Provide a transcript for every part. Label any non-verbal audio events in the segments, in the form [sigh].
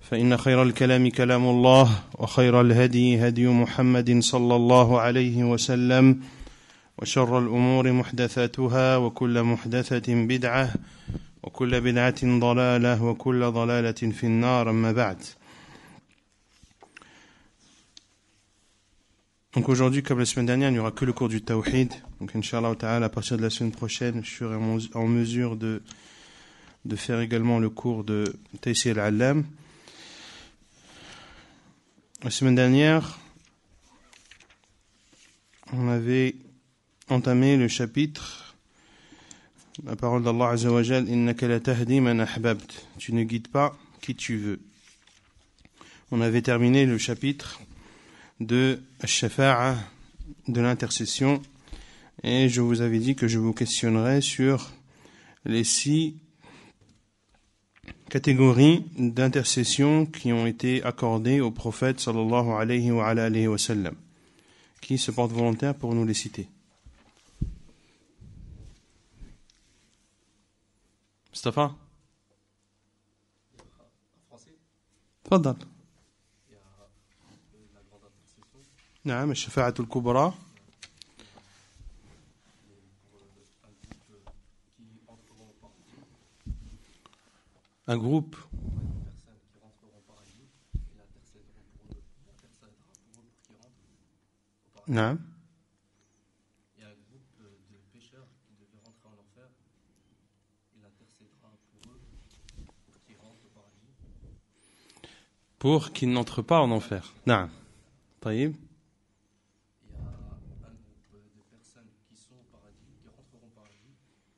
فإن خير الكلام كلام الله وخير الهدي هدي محمد صلى الله عليه وسلم وشر الأمور محدثاتها وكل محدثة بدعة وكل بدعة ضلالة وكل ضلالة في النار أما بعد Donc aujourd'hui, comme la semaine dernière, il n'y aura que le cours du Tawhid. Donc Inch'Allah ta'ala, à partir de la semaine prochaine, je serai en mesure de, de faire également le cours de Taysir al-Allam. Euh, La semaine dernière, on avait entamé le chapitre, la parole d'Allah Azzawajal, Innaka la tahdi man ahbabt. Tu ne guides pas qui tu veux. On avait terminé le chapitre de Shafa'a, de l'intercession, et je vous avais dit que je vous questionnerais sur les six catégories d'intercessions qui ont été accordées au prophète sallallahu alayhi wa, alayhi wa sallam. Qui se porte volontaire pour nous les citer Mustafa تفضل نعم الشفاعة الكبرى un groupe Non. Il y a un groupe de pêcheurs qui devait rentrer en enfer. Il intercédera pour eux, pour qu'ils rentrent au paradis. Pour qu'ils n'entrent pas en enfer. Non. Taïb. Il y a un groupe de personnes qui sont au paradis, qui rentreront au paradis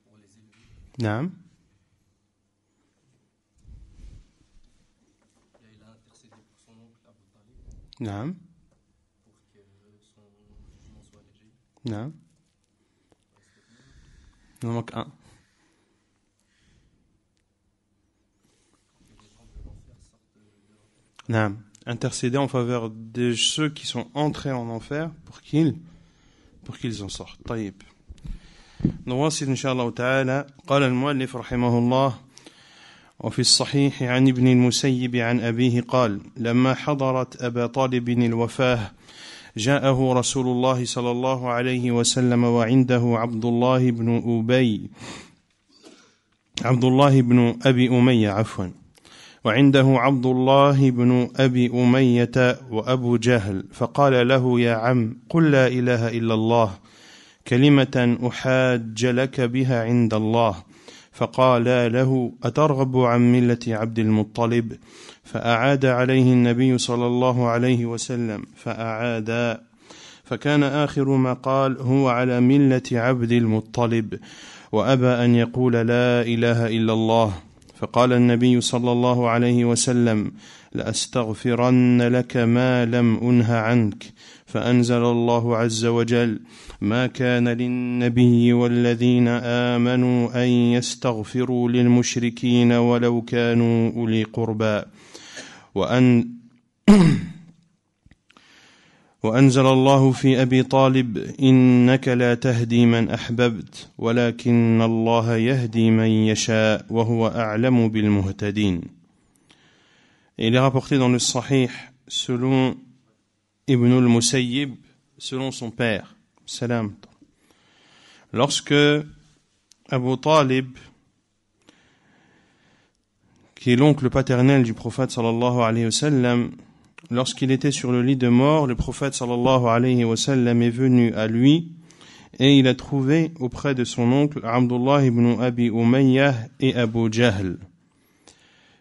pour les élever. Non. نعم نعم manque un. Non. Intercéder en faveur de ceux qui sont entrés en enfer pour qu'ils pour qu'ils en sortent. طيب. نواصل إن شاء الله تعالى قال المؤلف رحمه الله وفي الصحيح عن ابن المسيب عن أبيه قال لما حضرت أبا طالب الوفاة جاءه رسول الله صلى الله عليه وسلم وعنده عبد الله بن أبي عبد الله بن أبي أمية عفوا وعنده عبد الله بن أبي أمية وأبو جهل فقال له يا عم قل لا إله إلا الله كلمة أحاج لك بها عند الله فقالا له أترغب عن ملة عبد المطلب فأعاد عليه النبي صلى الله عليه وسلم فأعادا فكان آخر ما قال هو على ملة عبد المطلب وأبى أن يقول لا إله إلا الله فقال النبي صلى الله عليه وسلم لأستغفرن لك ما لم أنه عنك فانزل الله عز وجل ما كان للنبي والذين امنوا ان يستغفروا للمشركين ولو كانوا اولي قربى وان [clears throat] وانزل الله في ابي طالب انك لا تهدي من احببت ولكن الله يهدي من يشاء وهو اعلم بالمهتدين Il est rapporté dans le Sahih, selon ibn al-Musayyib selon son père. Salam. Lorsque Abu Talib, qui est l'oncle paternel du prophète sallallahu alayhi lorsqu'il était sur le lit de mort, le prophète sallallahu est venu à lui et il a trouvé auprès de son oncle Abdullah ibn Abi Umayyah et Abu Jahl,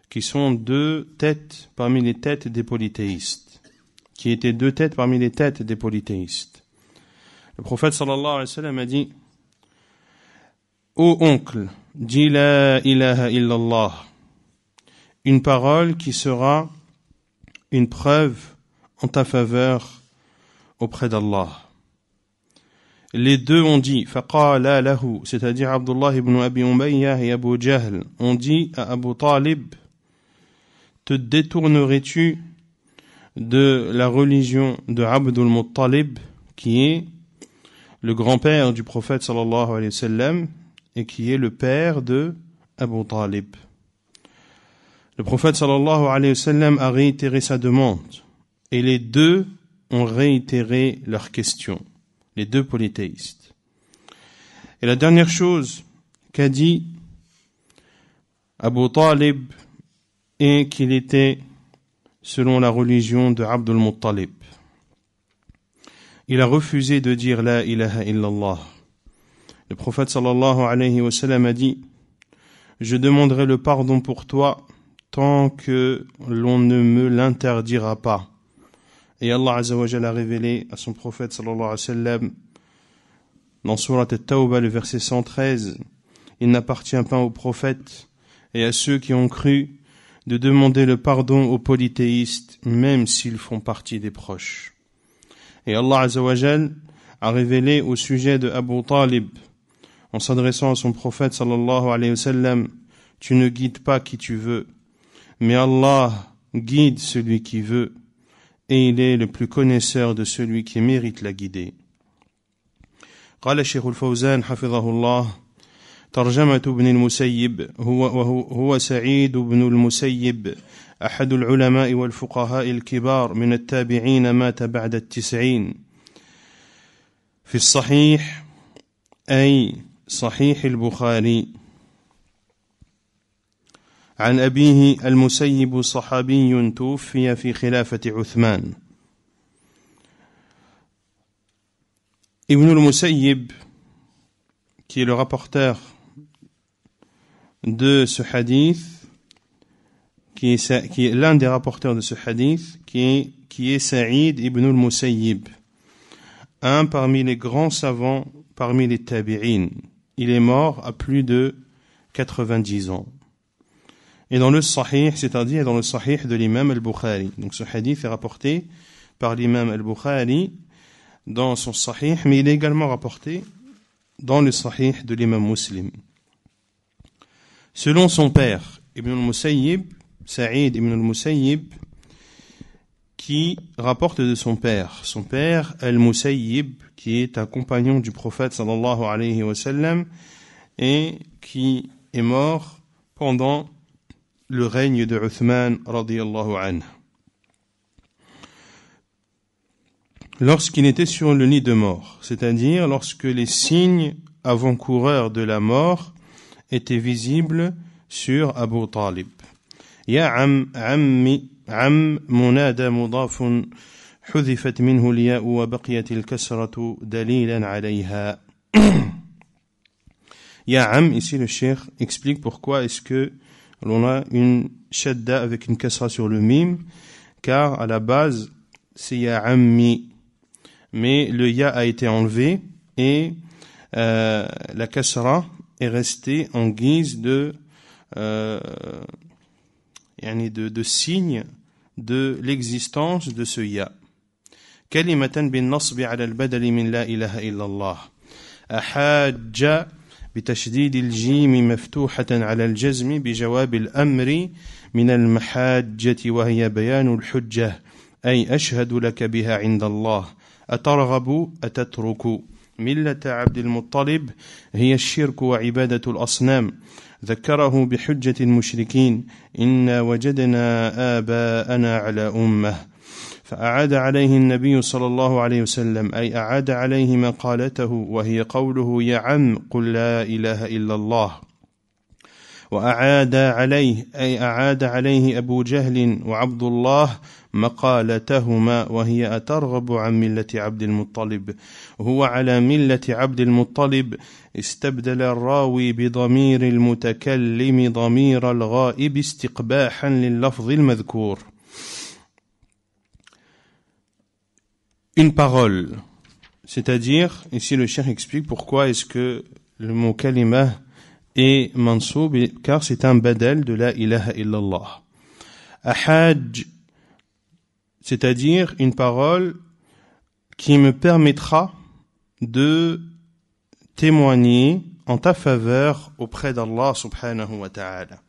qui sont deux têtes parmi les têtes des polythéistes qui étaient deux têtes parmi les têtes des polythéistes. Le prophète sallallahu alayhi wa sallam a dit Ô oncle, dis la ilaha illallah, une parole qui sera une preuve en ta faveur auprès d'Allah. Les deux ont dit, la lahu, c'est-à-dire Abdullah ibn Abi Umayyah et Abu Jahl, ont dit à Abu Talib, te détournerais-tu de la religion de Abdul Muttalib, qui est le grand-père du prophète sallallahu alayhi wa sallam, et qui est le père de Abu Talib. Le prophète sallallahu alayhi wa sallam a réitéré sa demande, et les deux ont réitéré leurs questions, les deux polythéistes. Et la dernière chose qu'a dit Abu Talib est qu'il était selon la religion de Abdul Muttalib. Il a refusé de dire La ilaha illallah. Le prophète sallallahu alayhi wa sallam a dit Je demanderai le pardon pour toi tant que l'on ne me l'interdira pas. Et Allah azawajal a révélé à son prophète sallallahu alayhi wa sallam dans Surat al-Tawbah, le verset 113, il n'appartient pas aux prophètes et à ceux qui ont cru de demander le pardon aux polythéistes, même s'ils font partie des proches. Et Allah a révélé au sujet de Abu Talib, en s'adressant à son prophète sallallahu alayhi wa sallam, tu ne guides pas qui tu veux, mais Allah guide celui qui veut, et il est le plus connaisseur de celui qui mérite la guider. ترجمة ابن المسيب هو وهو هو سعيد بن المسيب أحد العلماء والفقهاء الكبار من التابعين مات بعد التسعين في الصحيح أي صحيح البخاري عن أبيه المسيب صحابي توفي في خلافة عثمان ابن المسيب qui est le rapporteur de ce hadith, qui est, l'un des rapporteurs de ce hadith, qui est, qui est Saïd ibn al-Musayyib, un parmi les grands savants, parmi les tabi'in. Il est mort à plus de 90 ans. Et dans le sahih, c'est-à-dire dans le sahih de l'imam al-Bukhari. Donc ce hadith est rapporté par l'imam al-Bukhari dans son sahih, mais il est également rapporté dans le sahih de l'imam muslim. Selon son père, Ibn al-Musayyib, Saïd Ibn al-Musayyib, qui rapporte de son père, son père al-Musayyib, qui est un compagnon du prophète sallallahu alayhi wa sallam, et qui est mort pendant le règne de Uthman radiyallahu anhu. Lorsqu'il était sur le lit de mort, c'est-à-dire lorsque les signes avant-coureurs de la mort était visible sur Abu Talib. Ya am, ammi, am, munada mudafun, حذفت منه الياء وبقيت الكسرة دليلا عليها. Ya am, ici le cheikh explique pourquoi est-ce que l'on a une shadda avec une kasra sur le mim, car à la base, c'est ya ammi. Mais le ya a été enlevé et euh, la kasra est resté en guise euh, de signe de l'existence de ce ya. Kalimaten bin Nasbi ala al Badalim la ilaha illallah. A hajja, bitashdidil jimi, mftouhaten ala al jazmi, bijawabil amri minal mahajati wa hiyabayanul hujja. Ayashadu la kabiha in dallah. A t'arrabu, a ملة عبد المطلب هي الشرك وعبادة الأصنام ذكره بحجة المشركين إنا وجدنا آباءنا على أمة فأعاد عليه النبي صلى الله عليه وسلم أي أعاد عليه مقالته وهي قوله يا عم قل لا إله إلا الله وأعاد عليه أي أعاد عليه أبو جهل وعبد الله مقالتهما وهي أترغب عن ملة عبد المطلب هو على ملة عبد المطلب استبدل الراوي بضمير المتكلم ضمير الغائب استقباحا لللفظ المذكور Une parole, c'est-à-dire, ici le cher explique pourquoi est-ce que le mot kalima est mansoub, car c'est un badal de la ilaha illallah. Ahaj c'est-à-dire une parole qui me permettra de témoigner en ta faveur auprès d'Allah subhanahu wa ta'ala.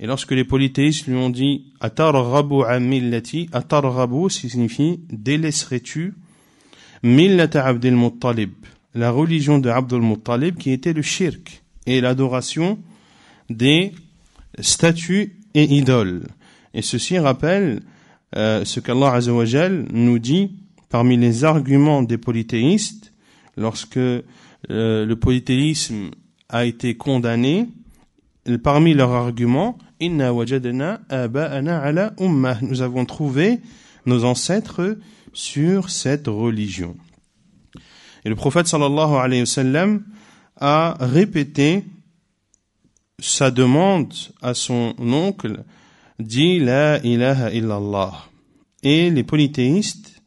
Et lorsque les polythéistes lui ont dit Atarrabu amillati, Atarrabu signifie délaisserais-tu Millata Muttalib, la religion de Abdul Muttalib qui était le shirk et l'adoration des statues et idoles. Et ceci rappelle euh, ce qu'Allah nous dit parmi les arguments des polythéistes lorsque euh, le polythéisme a été condamné parmi leurs arguments inna ala nous avons trouvé nos ancêtres sur cette religion et le prophète sallallahu alayhi wa a répété sa demande à son oncle dit La ilaha illallah. Et les polythéistes,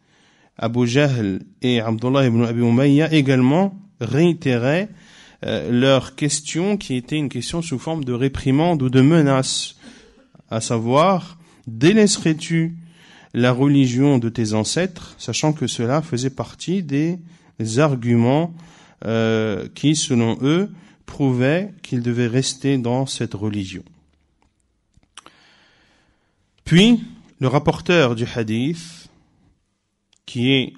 Abu Jahl et Abdullah ibn Abi Umayya également réitéraient euh, leur question qui était une question sous forme de réprimande ou de menace, à savoir délaisserais-tu la religion de tes ancêtres, sachant que cela faisait partie des arguments euh, qui, selon eux, prouvaient qu'ils devaient rester dans cette religion. Puis, le rapporteur du hadith, qui est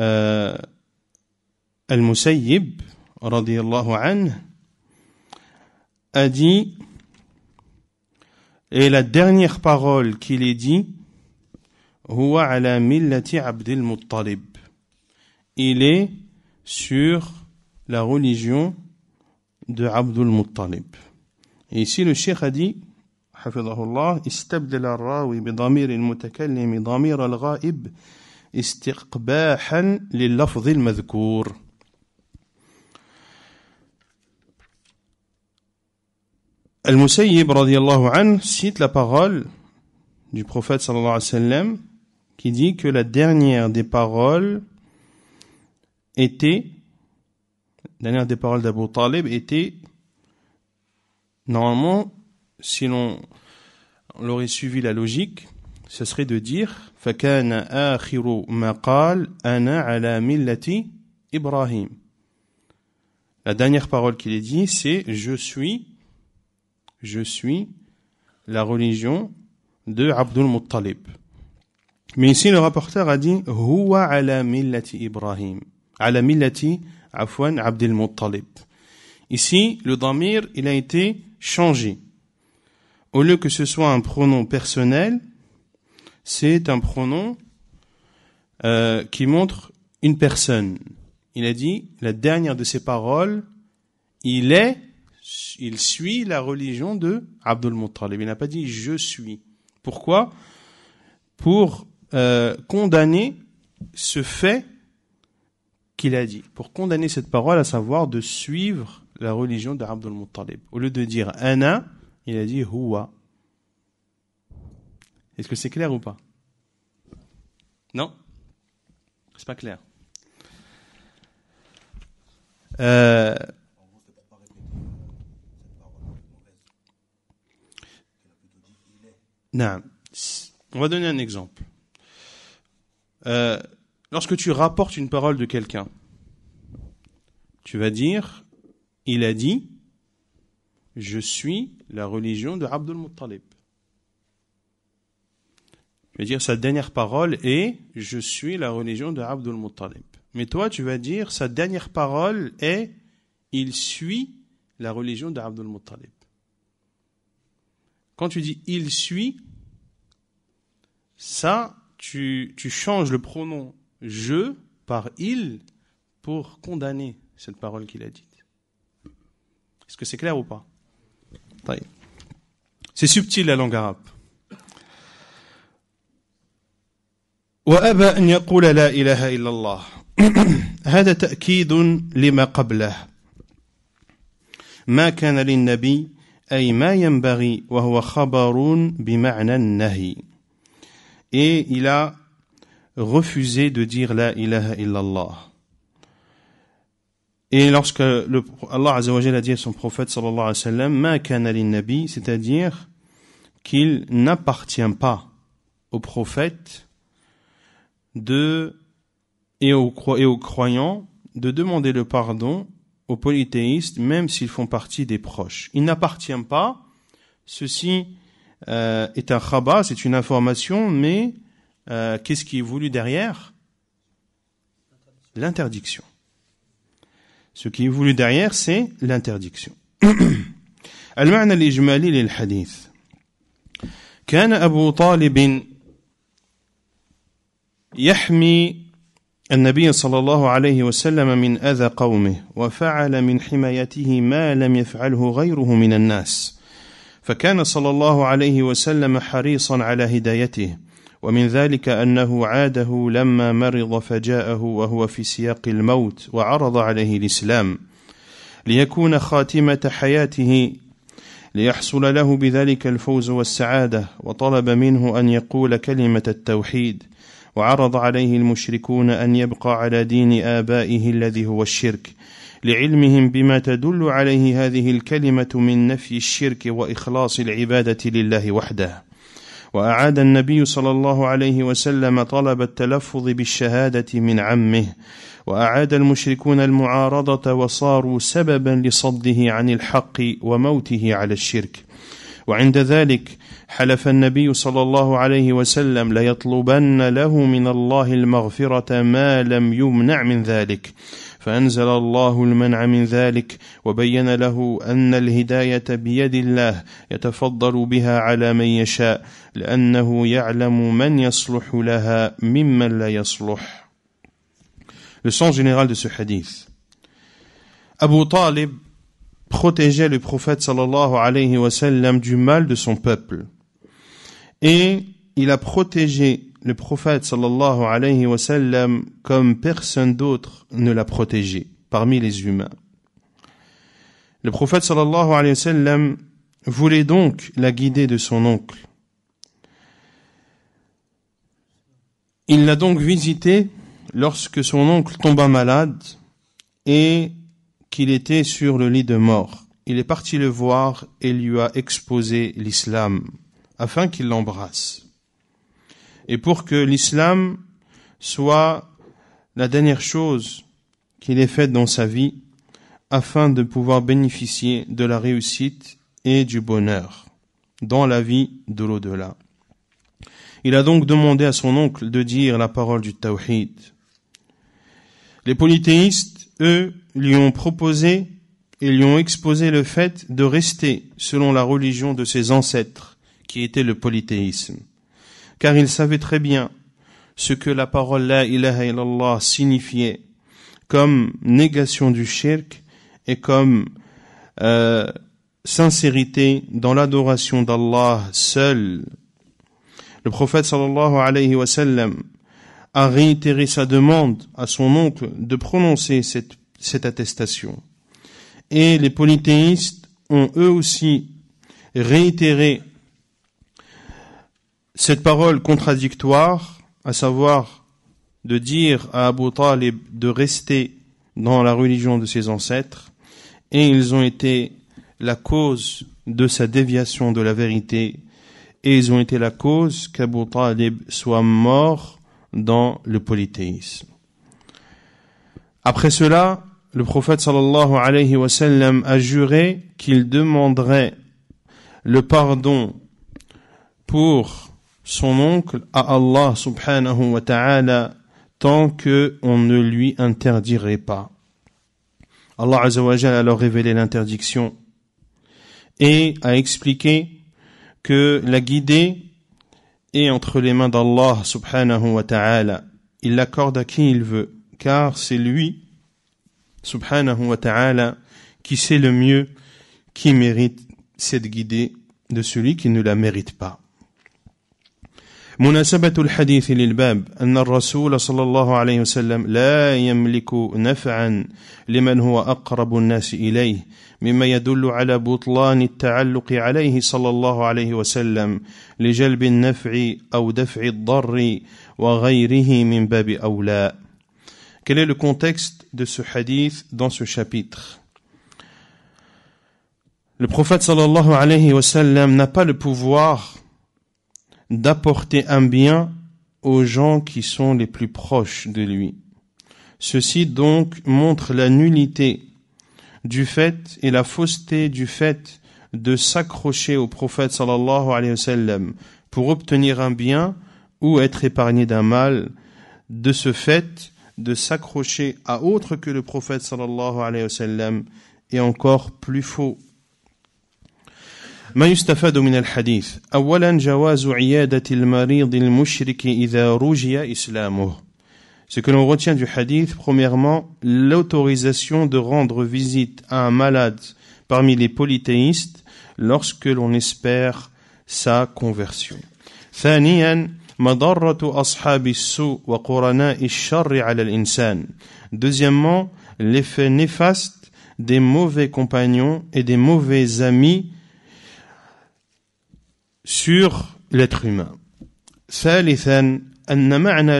euh, Al-Musayyib, a dit, et la dernière parole qu'il ait dit, Il est sur la religion de Abdul Muttalib. Et ici, le cheikh a dit, حفظه الله استبدل الراوي بضمير المتكلم ضمير الغائب استقباحا لللفظ المذكور Al-Musayyib radiallahu anhu cite la parole du prophète sallallahu alayhi wa sallam qui dit que la dernière des paroles était la dernière des paroles d'Abu Talib était normalement si l'on aurait suivi la logique, ce serait de dire Fakana akhiru maqal ana ala millati Ibrahim. La dernière parole qu'il est dit, c'est je suis, je suis la religion de Abdul Muttalib. Mais ici, le rapporteur a dit Huwa ala millati Ibrahim. Ala millati Afwan Abdul Muttalib. Ici, le damir, il a été changé au lieu que ce soit un pronom personnel, c'est un pronom euh, qui montre une personne. Il a dit, la dernière de ses paroles, il est, il suit la religion de Abdul Muttalib. Il n'a pas dit je suis. Pourquoi Pour euh, condamner ce fait qu'il a dit, pour condamner cette parole, à savoir de suivre la religion Abdul Muttalib. Au lieu de dire Anna, il a dit Houa. Est-ce que c'est clair ou pas Non C'est pas clair. Euh, non. On va donner un exemple. Euh, lorsque tu rapportes une parole de quelqu'un, tu vas dire, il a dit, je suis la religion de Abdul Muttalib. Je vais dire, sa dernière parole est je suis la religion de Abdul Muttalib. Mais toi, tu vas dire sa dernière parole est il suit la religion de Abdul Muttalib. Quand tu dis il suit, ça, tu, tu changes le pronom je par il pour condamner cette parole qu'il a dite. Est-ce que c'est clair ou pas طيب سي سبتيل لا لونغ عرب وابى ان يقول لا اله الا الله [clears throat] هذا تاكيد لما قبله ما كان للنبي اي ما ينبغي وهو خبر بمعنى النهي et il a refusé de dire la ilaha illallah Et lorsque le, Allah Azzawajal a dit à son prophète sallallahu alayhi wa sallam, ma nabi, c'est-à-dire qu'il n'appartient pas aux prophètes de, et aux, croyants de demander le pardon aux polythéistes, même s'ils font partie des proches. Il n'appartient pas, ceci euh, est un rabat, c'est une information, mais euh, qu'est-ce qui est voulu derrière L'interdiction. Ce qui est voulu derrière, c'est l'interdiction. المعنى الإجمالي للحديث كان أبو طالب يحمي النبي صلى الله عليه وسلم من أذى قومه وفعل من حمايته ما لم يفعله غيره من الناس فكان صلى الله عليه وسلم حريصا على هدايته ومن ذلك أنه عاده لما مرض فجاءه وهو في سياق الموت وعرض عليه الإسلام ليكون خاتمة حياته ليحصل له بذلك الفوز والسعادة وطلب منه أن يقول كلمة التوحيد وعرض عليه المشركون أن يبقى على دين آبائه الذي هو الشرك لعلمهم بما تدل عليه هذه الكلمة من نفي الشرك وإخلاص العبادة لله وحده واعاد النبي صلى الله عليه وسلم طلب التلفظ بالشهاده من عمه واعاد المشركون المعارضه وصاروا سببا لصده عن الحق وموته على الشرك وعند ذلك حلف النبي صلى الله عليه وسلم ليطلبن له من الله المغفره ما لم يمنع من ذلك فانزل الله المنع من ذلك وبين له ان الهدايه بيد الله يتفضل بها على من يشاء Le sens général de ce hadith. Abu Talib protégeait le prophète sallallahu alayhi wa du mal de son peuple. Et il a protégé le prophète sallallahu alayhi wa comme personne d'autre ne l'a protégé parmi les humains. Le prophète sallallahu alayhi wa voulait donc la guider de son oncle. Il l'a donc visité lorsque son oncle tomba malade et qu'il était sur le lit de mort. Il est parti le voir et lui a exposé l'islam afin qu'il l'embrasse. Et pour que l'islam soit la dernière chose qu'il ait faite dans sa vie afin de pouvoir bénéficier de la réussite et du bonheur dans la vie de l'au-delà. Il a donc demandé à son oncle de dire la parole du Tawhid. Les polythéistes, eux, lui ont proposé et lui ont exposé le fait de rester selon la religion de ses ancêtres, qui était le polythéisme. Car ils savaient très bien ce que la parole La ilaha illallah signifiait comme négation du shirk et comme euh, sincérité dans l'adoration d'Allah seul le prophète sallallahu alayhi wa sallam a réitéré sa demande à son oncle de prononcer cette, cette attestation. Et les polythéistes ont eux aussi réitéré cette parole contradictoire, à savoir de dire à Abu Talib de rester dans la religion de ses ancêtres, et ils ont été la cause de sa déviation de la vérité et ils ont été la cause qu'Abu Talib soit mort dans le polythéisme. Après cela, le prophète sallallahu alayhi wa sallam a juré qu'il demanderait le pardon pour son oncle à Allah subhanahu wa ta'ala tant que on ne lui interdirait pas. Allah azawajal a alors révélé l'interdiction et a expliqué que la guidée est entre les mains d'Allah subhanahu wa ta'ala. Il l'accorde à qui il veut, car c'est lui subhanahu wa ta'ala qui sait le mieux qui mérite cette guidée de celui qui ne la mérite pas. مناسبة الحديث للباب أن الرسول صلى الله عليه وسلم لا يملك نفعا لمن هو أقرب الناس إليه quel est le contexte de ce hadith dans ce chapitre Le prophète sallallahu alayhi wa sallam n'a pas le pouvoir d'apporter un bien aux gens qui sont les plus proches de lui. Ceci donc montre la nullité du fait et la fausseté du fait de s'accrocher au prophète sallallahu alayhi wa sallam pour obtenir un bien ou être épargné d'un mal, de ce fait de s'accrocher à autre que le prophète sallallahu alayhi wa sallam est encore plus faux. ما يستفاد من الحديث أولا جواز عيادة المريض المشرك إذا رجي إسلامه ce que l'on retient du hadith, premièrement, l'autorisation de rendre visite à un malade parmi les polythéistes lorsque l'on espère sa conversion. Deuxièmement, l'effet néfaste des mauvais compagnons et des mauvais amis sur l'être humain. Troisièmement, on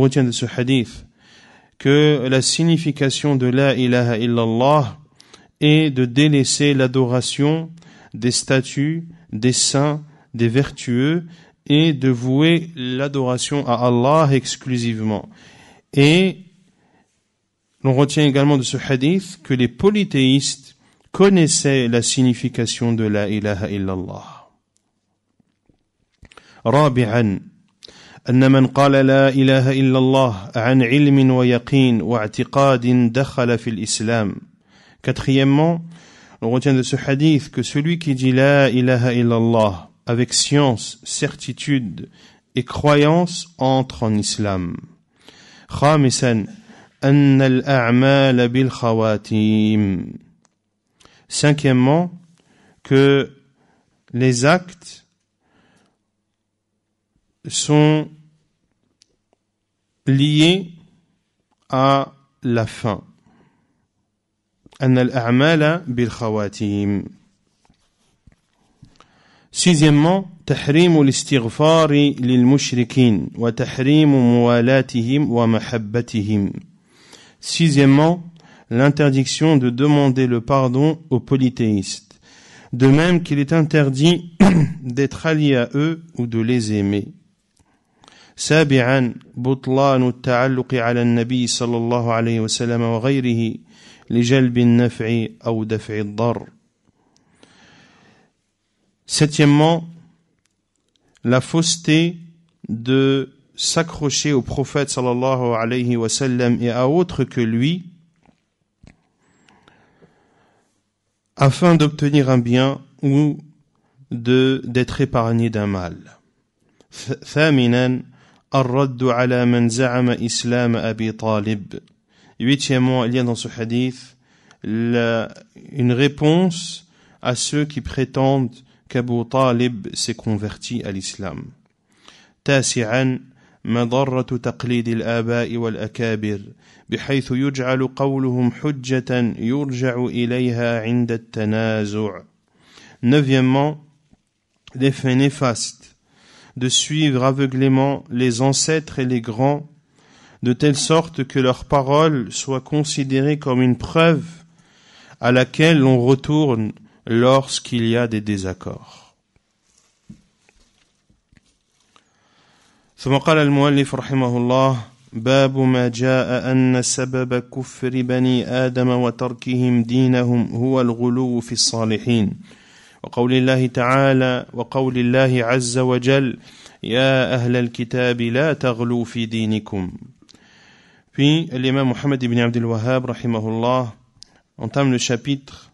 retient de ce hadith que la signification de la ilaha illallah est de délaisser l'adoration des statues, des saints, des vertueux et de vouer l'adoration à Allah exclusivement. Et l'on retient également de ce hadith que les polythéistes connaissaient la signification de la ilaha illallah. Quatrièmement, on retient de ce hadith que celui qui dit La ilaha illallah avec science, certitude et croyance entre en islam. خامسا أن الأعمال بالخواتيم Cinquièmement, que les actes sont liés à la fin. أن الأعمال بالخواتيم Sixièmement, تحريم الاستغفار للمشركين وتحريم موالاتهم ومحبتهم. Sixièmement, l'interdiction de demander le pardon aux polythéistes, de même qu'il est interdit d'être allié à eux ou de les aimer. سابعا بطلان التعلق على النبي صلى الله عليه وسلم وغيره لجلب النفع أو دفع الضر Septièmement, la fausseté de s'accrocher au prophète sallallahu alayhi wa sallam et à autre que lui afin d'obtenir un bien ou de d'être épargné d'un mal. abi talib. Huitièmement, il y a dans ce hadith une réponse à ceux qui prétendent qu'Abu Talib s'est converti à l'islam. تاسعا مضرة تقليد néfastes بحيث يجعل قولهم حجة يرجع إليها عند التنازع. Neuvièmement, de suivre aveuglément les ancêtres et les grands, de telle sorte que leurs paroles soient considérées comme une preuve à laquelle on retourne lorsqu'il y a des désaccords. ثم قال المؤلف رحمه الله باب ما جاء أن سبب كفر بني آدم وتركهم دينهم هو الغلو في الصالحين وقول الله تعالى وقول الله عز وجل يا أهل الكتاب لا تغلوا في دينكم الامام محمد بن عبد الوهاب رحمه الله entame le chapitre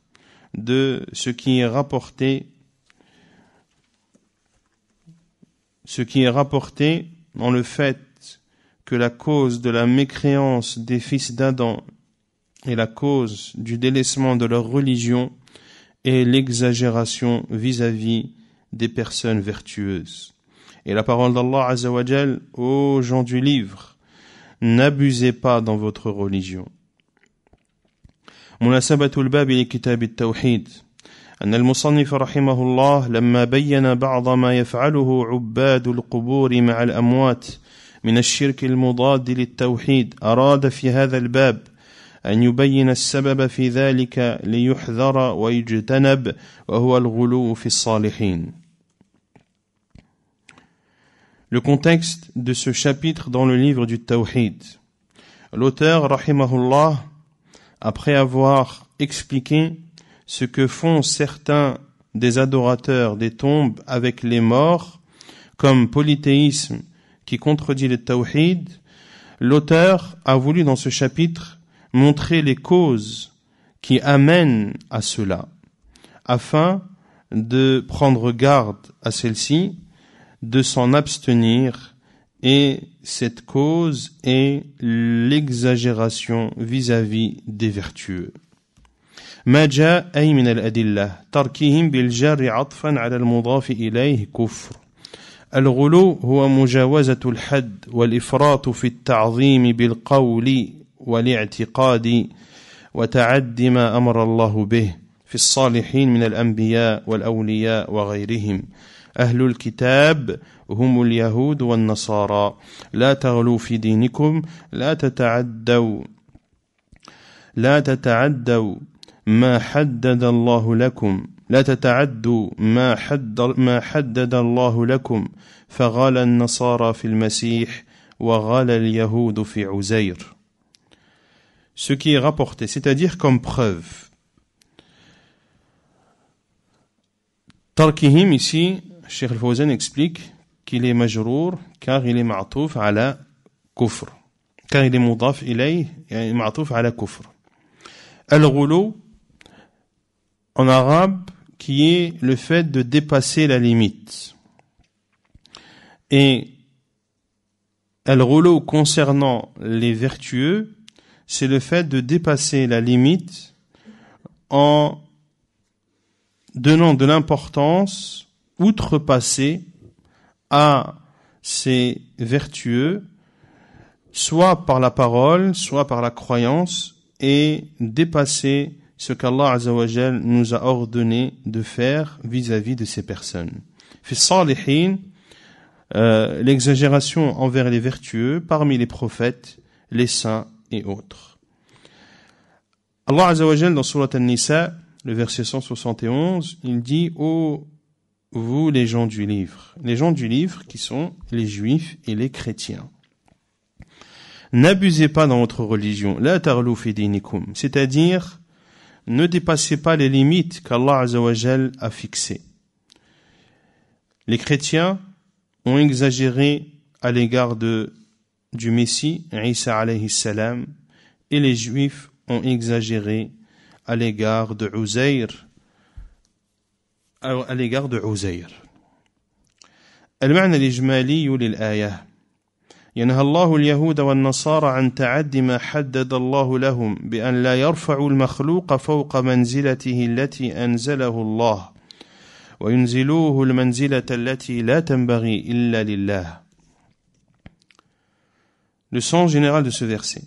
de ce qui est rapporté ce qui est rapporté dans le fait que la cause de la mécréance des fils d'Adam est la cause du délaissement de leur religion est l'exagération vis-à-vis des personnes vertueuses. Et la parole d'Allah Azzawajal ô gens du livre, n'abusez pas dans votre religion. مناسبة الباب لكتاب التوحيد أن المصنف رحمه الله لما بين بعض ما يفعله عباد القبور مع الأموات من الشرك المضاد للتوحيد أراد في هذا الباب أن يبين السبب في ذلك ليحذر ويجتنب وهو الغلو في الصالحين. Le contexte de ce chapitre dans le livre du Tawhid. L'auteur, rahimahullah, après avoir expliqué ce que font certains des adorateurs des tombes avec les morts, comme polythéisme qui contredit le tawhid, l'auteur a voulu dans ce chapitre montrer les causes qui amènent à cela, afin de prendre garde à celle-ci, de s'en abstenir et cette cause est l'exagération vis-à-vis des vertueux. ما جاء أي من الأدلة تركهم بالجار عطفا على المضاف إليه كفر الغلو هو مجاوزة الحد والإفراط في التعظيم بالقول والاعتقاد وتعدي ما أمر الله به في الصالحين من الأنبياء والأولياء وغيرهم أهل الكتاب هم اليهود والنصارى لا تغلوا في دينكم لا تتعدوا لا تتعدوا ما حدد الله لكم لا تتعدوا ما, حد ما حدد الله لكم فغلا النصارى في المسيح وغلا اليهود في عزير ce qui est rapporté, c'est-à-dire comme preuve. Tarkihim ici, Cheikh al explique qu'il est majrour car il est à ala kufr. Car il est est ilayh, ma'touf ala kufr. Al-ghulu, en arabe, qui est le fait de dépasser la limite. Et Al-ghulu concernant les vertueux, c'est le fait de dépasser la limite en donnant de l'importance outrepasser à ces vertueux, soit par la parole, soit par la croyance, et dépasser ce qu'Allah Azzawajal nous a ordonné de faire vis-à-vis de ces personnes. Euh, l'exagération envers les vertueux parmi les prophètes, les saints et autres. Allah Azzawajal dans An-Nisa, le verset 171, il dit Ô vous les gens du livre. Les gens du livre qui sont les juifs et les chrétiens. N'abusez pas dans votre religion. C'est-à-dire, ne dépassez pas les limites qu'Allah a fixées. Les chrétiens ont exagéré à l'égard de, du Messie, Isa alayhi salam, et les juifs ont exagéré à l'égard de Uzair, à l'égard de عزير المعنى الإجمالي للآية ينهى الله اليهود والنصارى عن تعد ما حدد الله لهم بأن لا يرفعوا المخلوق فوق منزلته التي أنزله الله وينزلوه المنزلة التي لا تنبغي إلا لله Le sens général de ce verset.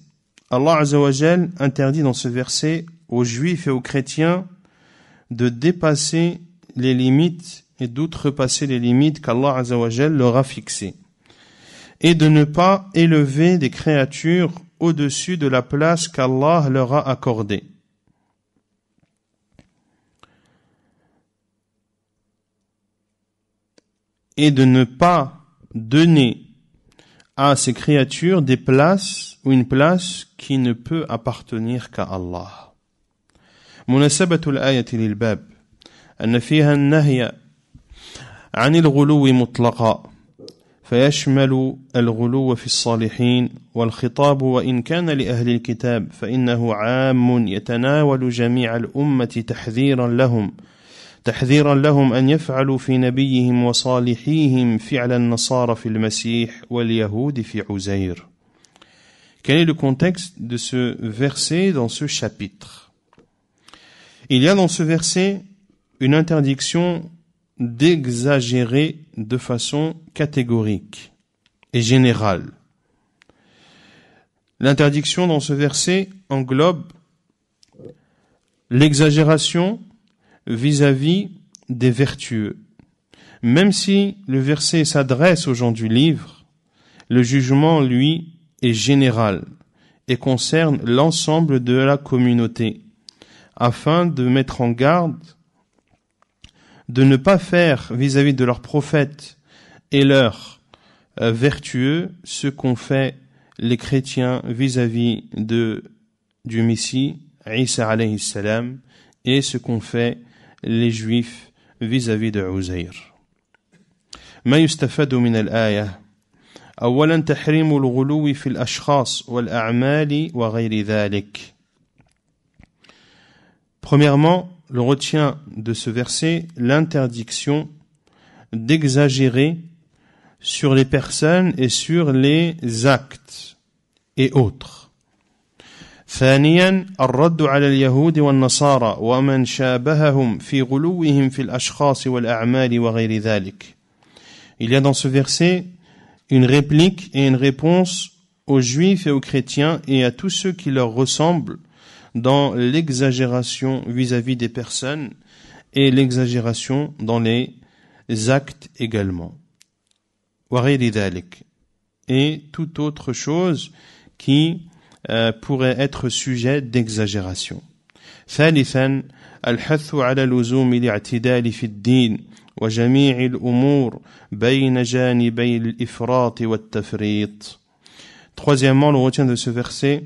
Allah Azzawajal interdit dans ce verset aux juifs et aux chrétiens de dépasser les limites et d'outrepasser les limites qu'Allah azawajel leur a fixées et de ne pas élever des créatures au-dessus de la place qu'Allah leur a accordée. Et de ne pas donner à ces créatures des places ou une place qui ne peut appartenir qu'à Allah. أن فيها النهي عن الغلو مطلقا فيشمل الغلو في الصالحين والخطاب وإن كان لأهل الكتاب فإنه عام يتناول جميع الأمة تحذيرا لهم تحذيرا لهم أن يفعلوا في نبيهم وصالحيهم فعل النصارى في المسيح واليهود في عزير Quel est le contexte de ce verset dans ce chapitre Il y a dans ce verset une interdiction d'exagérer de façon catégorique et générale. L'interdiction dans ce verset englobe l'exagération vis-à-vis des vertueux. Même si le verset s'adresse aux gens du livre, le jugement, lui, est général et concerne l'ensemble de la communauté, afin de mettre en garde de ne pas faire vis-à-vis de leurs prophètes et leurs euh, vertueux ce qu'ont fait les chrétiens vis-à-vis de du Messie, Isa alayhi salam, et ce qu'ont fait les juifs vis-à-vis de Uzair. Premièrement, le retient de ce verset l'interdiction d'exagérer sur les personnes et sur les actes et autres. Il y a dans ce verset une réplique et une réponse aux juifs et aux chrétiens et à tous ceux qui leur ressemblent dans l'exagération vis-à-vis des personnes et l'exagération dans les actes également. Et toute autre chose qui euh, pourrait être sujet d'exagération. Troisièmement, le retient de ce verset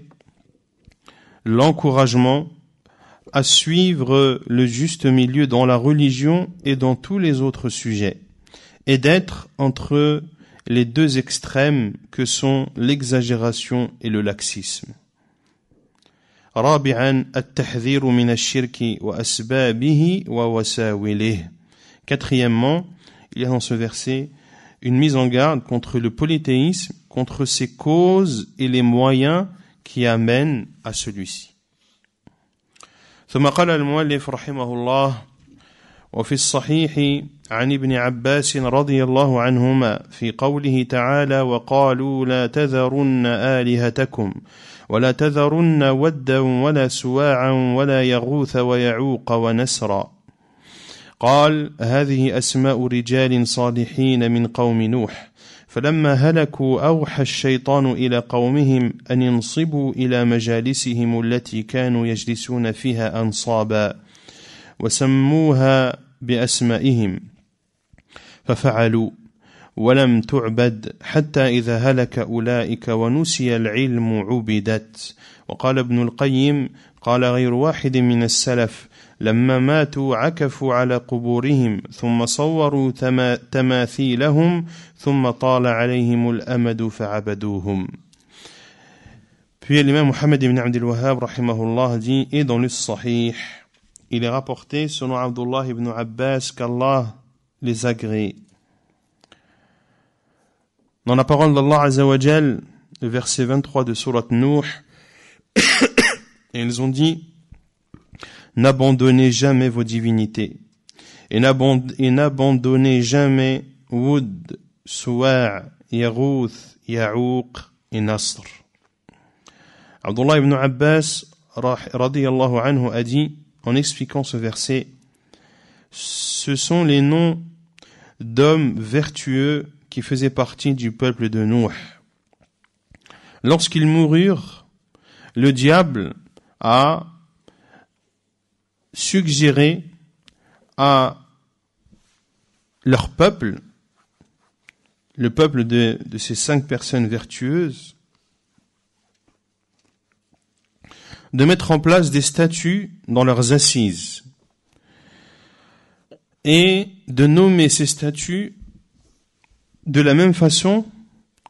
l'encouragement à suivre le juste milieu dans la religion et dans tous les autres sujets, et d'être entre les deux extrêmes que sont l'exagération et le laxisme. Quatrièmement, il y a dans ce verset une mise en garde contre le polythéisme, contre ses causes et les moyens qui amène à celui-ci. ثم قال المؤلف رحمه الله وفي الصحيح عن ابن عباس رضي الله عنهما في قوله تعالى وقالوا لا تذرن آلهتكم ولا تذرن ودا ولا سواعا ولا يغوث ويعوق ونسرا قال هذه أسماء رجال صالحين من قوم نوح فلما هلكوا اوحى الشيطان الى قومهم ان ينصبوا الى مجالسهم التي كانوا يجلسون فيها انصابا وسموها باسمائهم ففعلوا ولم تعبد حتى اذا هلك اولئك ونسي العلم عبدت وقال ابن القيم قال غير واحد من السلف لما ماتوا عكفوا على قبورهم ثم صوروا تماثيلهم ثم طال عليهم الأمد فعبدوهم Puis l'imam Mohamed ibn Abdul Wahhab rahimahullah dit et dans le Sahih il est rapporté selon Abdullah ibn Abbas qu'Allah les agrée. Dans la parole d'Allah Azawajal, le verset 23 de Surat Nuh, et ils ont dit n'abandonnez jamais vos divinités, et n'abandonnez jamais Wood, Suwa, Yaruth, Yaouk et Nasr. Abdullah ibn Abbas radiallahu anhu a dit, en expliquant ce verset, ce sont les noms d'hommes vertueux qui faisaient partie du peuple de Noé. Lorsqu'ils moururent, le diable a suggérer à leur peuple, le peuple de, ces cinq personnes vertueuses, de mettre en place des statues dans leurs assises et de nommer ces statues de la même façon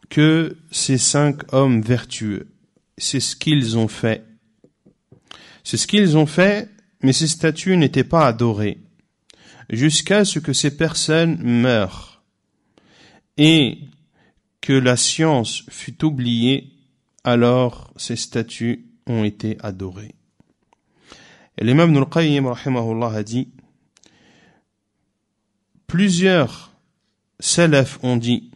que ces cinq hommes vertueux. C'est ce qu'ils ont fait. C'est ce qu'ils ont fait mais ces statues n'étaient pas adorées, jusqu'à ce que ces personnes meurent, et que la science fut oubliée, alors ces statues ont été adorées. Et l'imam Nulqayyim a dit Plusieurs salafs ont dit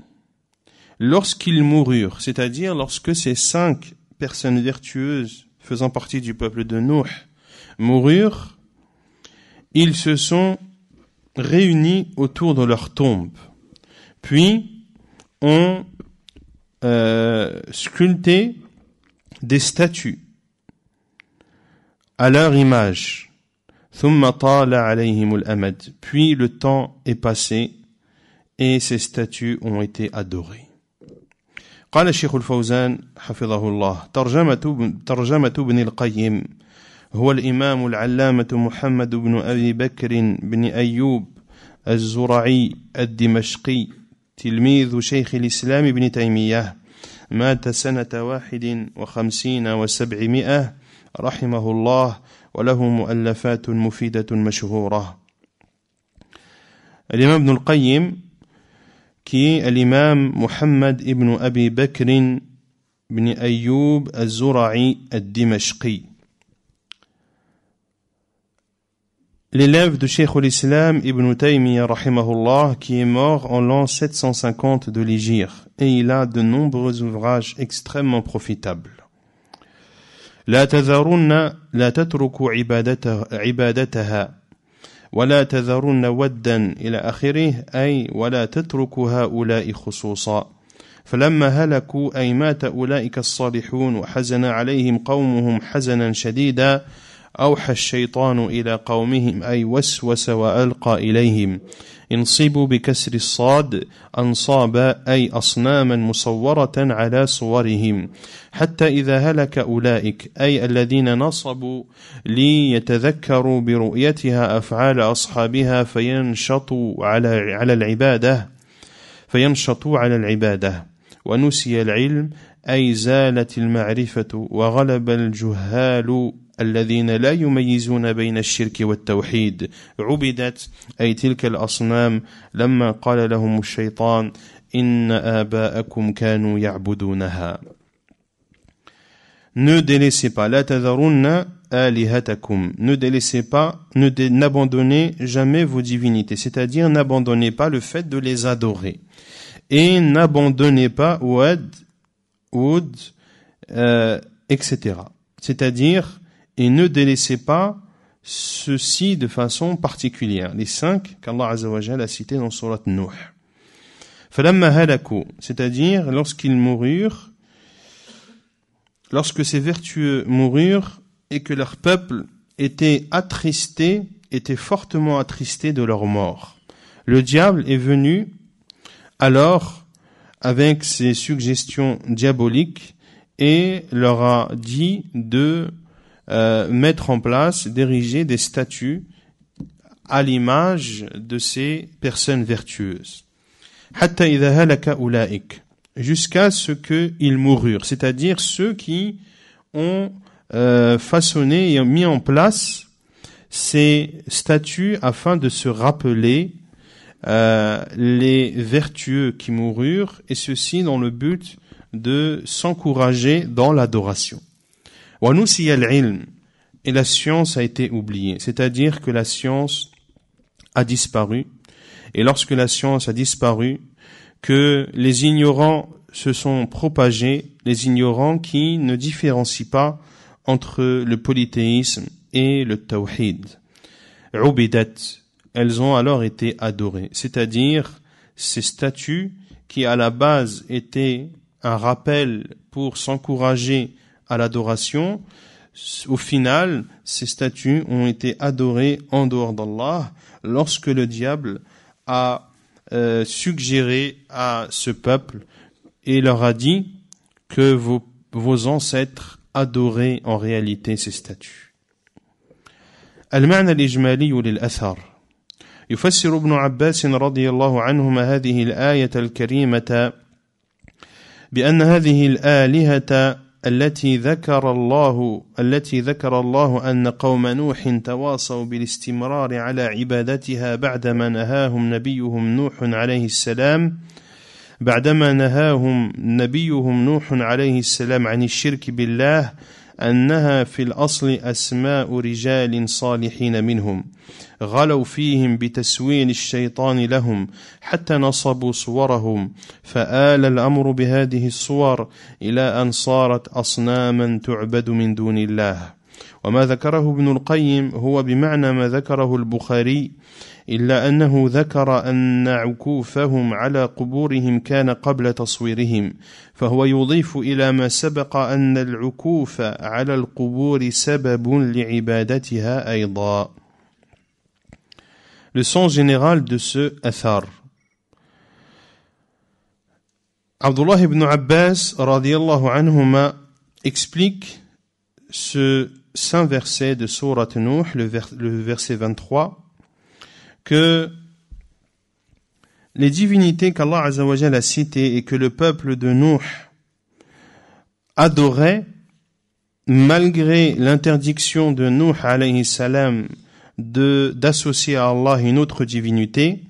lorsqu'ils moururent, c'est-à-dire lorsque ces cinq personnes vertueuses faisant partie du peuple de Nuh moururent, ils se sont réunis autour de leur tombe, puis ont euh, sculpté des statues à leur image. Puis le temps est passé et ces statues ont été adorées. قال الشيخ الفوزان حفظه الله القيم هو الإمام العلامة محمد بن أبي بكر بن أيوب الزرعي الدمشقي تلميذ شيخ الإسلام بن تيمية مات سنة واحد وخمسين وسبعمائة رحمه الله وله مؤلفات مفيدة مشهورة الإمام ابن القيم كي الإمام محمد ابن أبي بكر بن أيوب الزرعي الدمشقي l'élève de Cheikh l'Islam Ibn Taymiyyah rahimahullah qui est mort en l'an 750 de l'Hégire et il a de nombreux ouvrages extrêmement profitables. لا تذرن لا تترك عبادته عبادتها ولا تذرن ودا إلى آخره أي ولا تترك هؤلاء خصوصا فلما هلكوا أي مات أولئك الصالحون وحزن عليهم قومهم حزنا شديدا أوحى الشيطان إلى قومهم أي وسوس وألقى إليهم انصبوا بكسر الصاد أنصاب أي أصناما مصورة على صورهم حتى إذا هلك أولئك أي الذين نصبوا ليتذكروا برؤيتها أفعال أصحابها فينشطوا على على العبادة فينشطوا على العبادة ونسي العلم أي زالت المعرفة وغلب الجهال الذين لا يميزون بين الشرك والتوحيد عبدت أي تلك الأصنام لما قال لهم الشيطان إن آباءكم كانوا يعبدونها Ne délaissez pas, la tazarunna alihatakum. Ne délaissez pas, ne n'abandonnez jamais vos divinités. C'est-à-dire, n'abandonnez pas le fait de les adorer. Et n'abandonnez pas wad, oud, euh, etc. C'est-à-dire, et ne délaissez pas ceci de façon particulière. Les cinq qu'Allah Azzawajal a cités dans Surat Nuh. c'est-à-dire lorsqu'ils moururent, lorsque ces vertueux moururent et que leur peuple était attristé, était fortement attristé de leur mort. Le diable est venu alors avec ses suggestions diaboliques et leur a dit de euh, mettre en place, d'ériger des statues à l'image de ces personnes vertueuses. Jusqu'à ce qu'ils moururent, c'est-à-dire ceux qui ont euh, façonné et mis en place ces statues afin de se rappeler euh, les vertueux qui moururent, et ceci dans le but de s'encourager dans l'adoration. Et la science a été oubliée, c'est-à-dire que la science a disparu. Et lorsque la science a disparu, que les ignorants se sont propagés, les ignorants qui ne différencient pas entre le polythéisme et le tawhid. Ubidat, elles ont alors été adorées, c'est-à-dire ces statues qui à la base étaient un rappel pour s'encourager à l'adoration, au final, ces statues ont été adorées en dehors d'Allah lorsque le diable a euh, suggéré à ce peuple et leur a dit que vos, ancêtres adoraient en réalité ces statues. المعنى الإجمالي للأثر يفسر ابن عباس رضي الله عنهما هذه الآية الكريمة بأن هذه الآلهة التي ذكر الله التي ذكر الله أن قوم نوح تواصوا بالاستمرار على عبادتها بعدما نهاهم نبيهم نوح عليه السلام بعدما نهاهم نبيهم نوح عليه السلام عن الشرك بالله أنها في الأصل أسماء رجال صالحين منهم غلوا فيهم بتسوين الشيطان لهم حتى نصبوا صورهم فآل الأمر بهذه الصور إلى أن صارت أصناما تعبد من دون الله وما ذكره ابن القيم هو بمعنى ما ذكره البخاري إلا أنه ذكر أن عكوفهم على قبورهم كان قبل تصويرهم فهو يضيف إلى ما سبق أن العكوف على القبور سبب لعبادتها أيضا le sens général de ce athar. Abdullah ibn Abbas radiallahu anhuma explique ce saint verset de Surat Nuh, le, verset 23, que les divinités qu'Allah Azzawajal a citées et que le peuple de Nuh adorait, malgré l'interdiction de Nuh alayhi salam d'associer à Allah une autre divinité.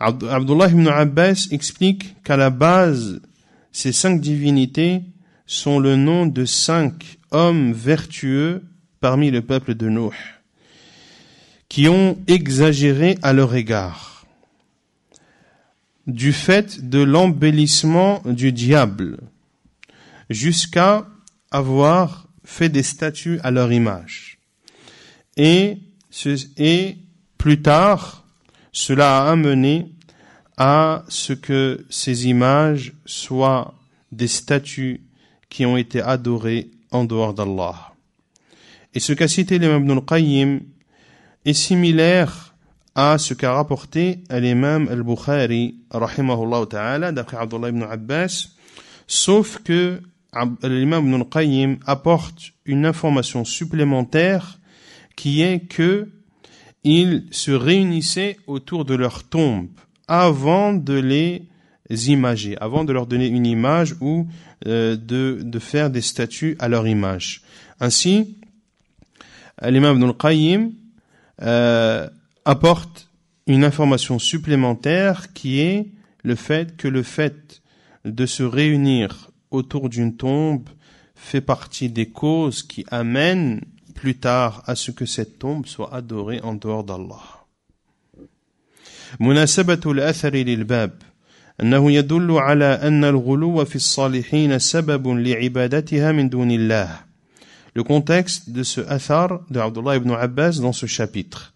Abdullah ibn Abbas explique qu'à la base, ces cinq divinités sont le nom de cinq hommes vertueux parmi le peuple de Noé, qui ont exagéré à leur égard, du fait de l'embellissement du diable, jusqu'à avoir fait des statues à leur image. Et et plus tard, cela a amené à ce que ces images soient des statues qui ont été adorées en dehors d'Allah. Et ce qu'a cité l'imam Ibn al-Qayyim est similaire à ce qu'a rapporté l'imam al-Bukhari, d'après Abdullah ibn Abbas, sauf que l'imam Ibn al-Qayyim apporte une information supplémentaire qui est que ils se réunissaient autour de leur tombe avant de les imager, avant de leur donner une image ou euh, de, de faire des statues à leur image. Ainsi, l'imam Ibn qayyim euh, apporte une information supplémentaire qui est le fait que le fait de se réunir autour d'une tombe fait partie des causes qui amènent plus tard à ce que cette tombe soit adorée en dehors d'Allah. Le contexte de ce athar de Abdullah ibn Abbas dans ce chapitre.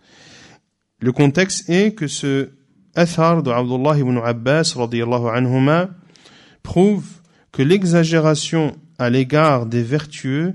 Le contexte est que ce athar de Abdullah ibn Abbas prouve que l'exagération à l'égard des vertueux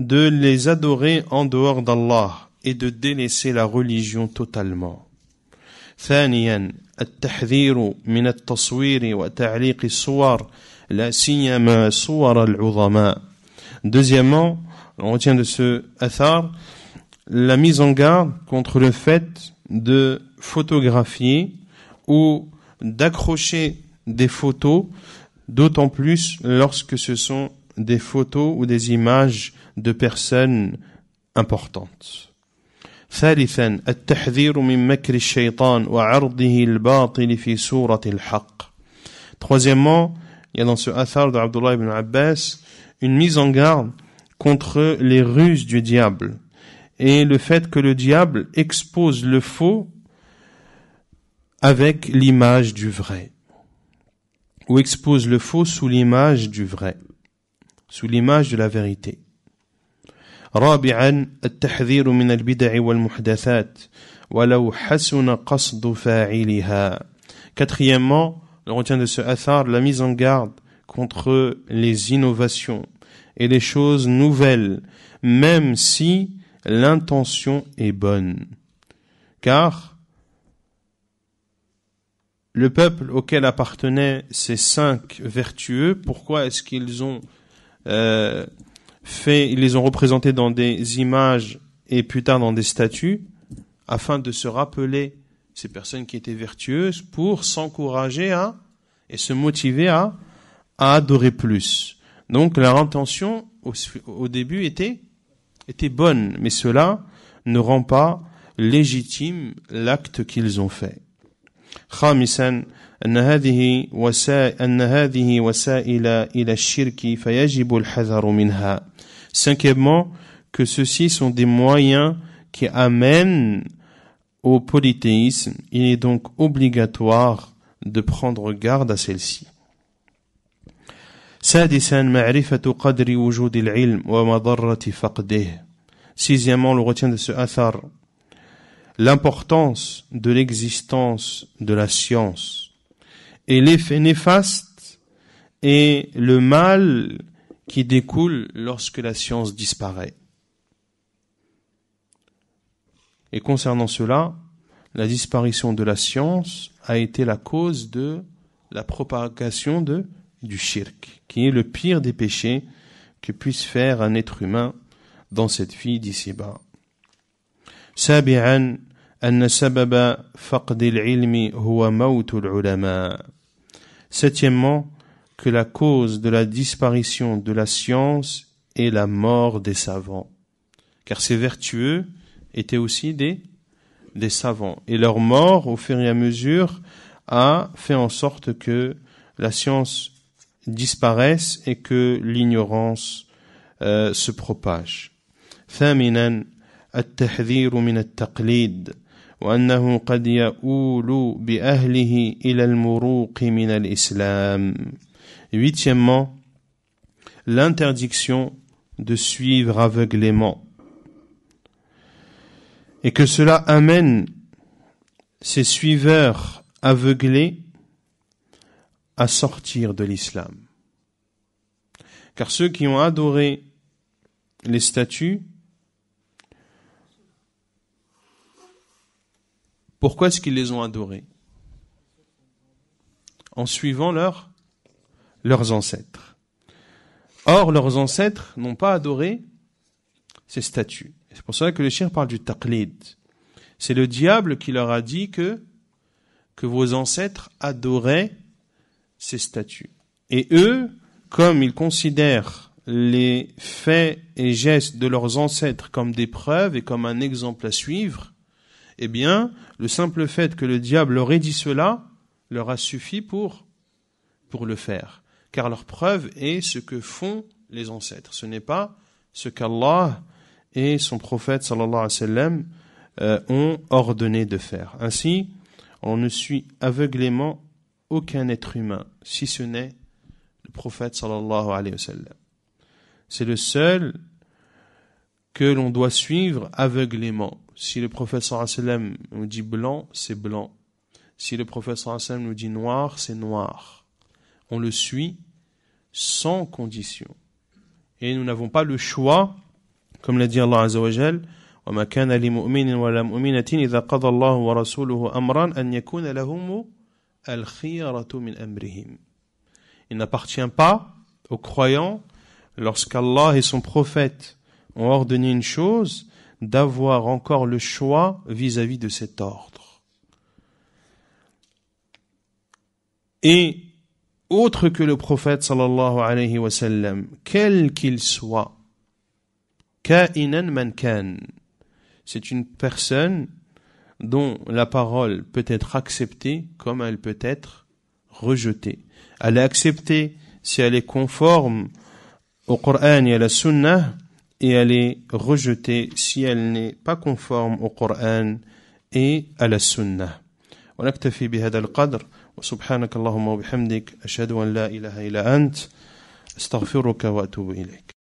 de les adorer en dehors d'Allah et de délaisser la religion totalement. Deuxièmement, on retient de ce athar la mise en garde contre le fait de photographier ou d'accrocher des photos, d'autant plus lorsque ce sont des photos ou des images de personnes importantes. Troisièmement, il y a dans ce Athar de Abdullah ibn Abbas une mise en garde contre les ruses du diable et le fait que le diable expose le faux avec l'image du vrai ou expose le faux sous l'image du vrai, sous l'image de la vérité. Quatrièmement, le retient de ce hasard la mise en garde contre les innovations et les choses nouvelles, même si l'intention est bonne. Car le peuple auquel appartenaient ces cinq vertueux, pourquoi est-ce qu'ils ont euh, fait, ils les ont représentés dans des images et plus tard dans des statues, afin de se rappeler ces personnes qui étaient vertueuses pour s'encourager à et se motiver à, adorer plus. Donc leur intention au, début était, était bonne, mais cela ne rend pas légitime l'acte qu'ils ont fait. Cinquièmement, que ceux-ci sont des moyens qui amènent au polythéisme. Il est donc obligatoire de prendre garde à celle-ci. Sixièmement, le retient de ce athar l'importance de l'existence de la science et l'effet néfaste et le mal qui découle lorsque la science disparaît. Et concernant cela, la disparition de la science a été la cause de la propagation de, du shirk, qui est le pire des péchés que puisse faire un être humain dans cette vie d'ici-bas. Septièmement, que la cause de la disparition de la science est la mort des savants, car ces vertueux étaient aussi des, des savants, et leur mort, au fur et à mesure, a fait en sorte que la science disparaisse et que l'ignorance euh, se propage. min al-islam » Huitièmement, l'interdiction de suivre aveuglément. Et que cela amène ces suiveurs aveuglés à sortir de l'islam. Car ceux qui ont adoré les statues, pourquoi est-ce qu'ils les ont adorés En suivant leur leurs ancêtres. Or, leurs ancêtres n'ont pas adoré ces statues. C'est pour cela que le chiens parle du taqlid. C'est le diable qui leur a dit que, que vos ancêtres adoraient ces statues. Et eux, comme ils considèrent les faits et gestes de leurs ancêtres comme des preuves et comme un exemple à suivre, eh bien, le simple fait que le diable leur ait dit cela leur a suffi pour, pour le faire car leur preuve est ce que font les ancêtres. Ce n'est pas ce qu'Allah et son prophète sallallahu alayhi wa sallam euh, ont ordonné de faire. Ainsi, on ne suit aveuglément aucun être humain, si ce n'est le prophète sallallahu alayhi wa sallam. C'est le seul que l'on doit suivre aveuglément. Si le prophète sallallahu alayhi wa sallam nous dit blanc, c'est blanc. Si le prophète sallallahu alayhi wa sallam nous dit noir, c'est noir on le suit sans condition. Et nous n'avons pas le choix, comme l'a dit Allah Azzawajal, Il n'appartient pas aux croyants, lorsqu'Allah et son prophète ont ordonné une chose, d'avoir encore le choix vis-à-vis -vis de cet ordre. Et autre que le prophète sallallahu alayhi wa sallam, quel qu'il soit, man kan, c'est une personne dont la parole peut être acceptée comme elle peut être rejetée. Elle est acceptée si elle est conforme au Coran et à la Sunnah, et elle est rejetée si elle n'est pas conforme au Coran et à la Sunnah. al القدر وسبحانك اللهم وبحمدك أشهد أن لا إله إلا أنت استغفرك وأتوب إليك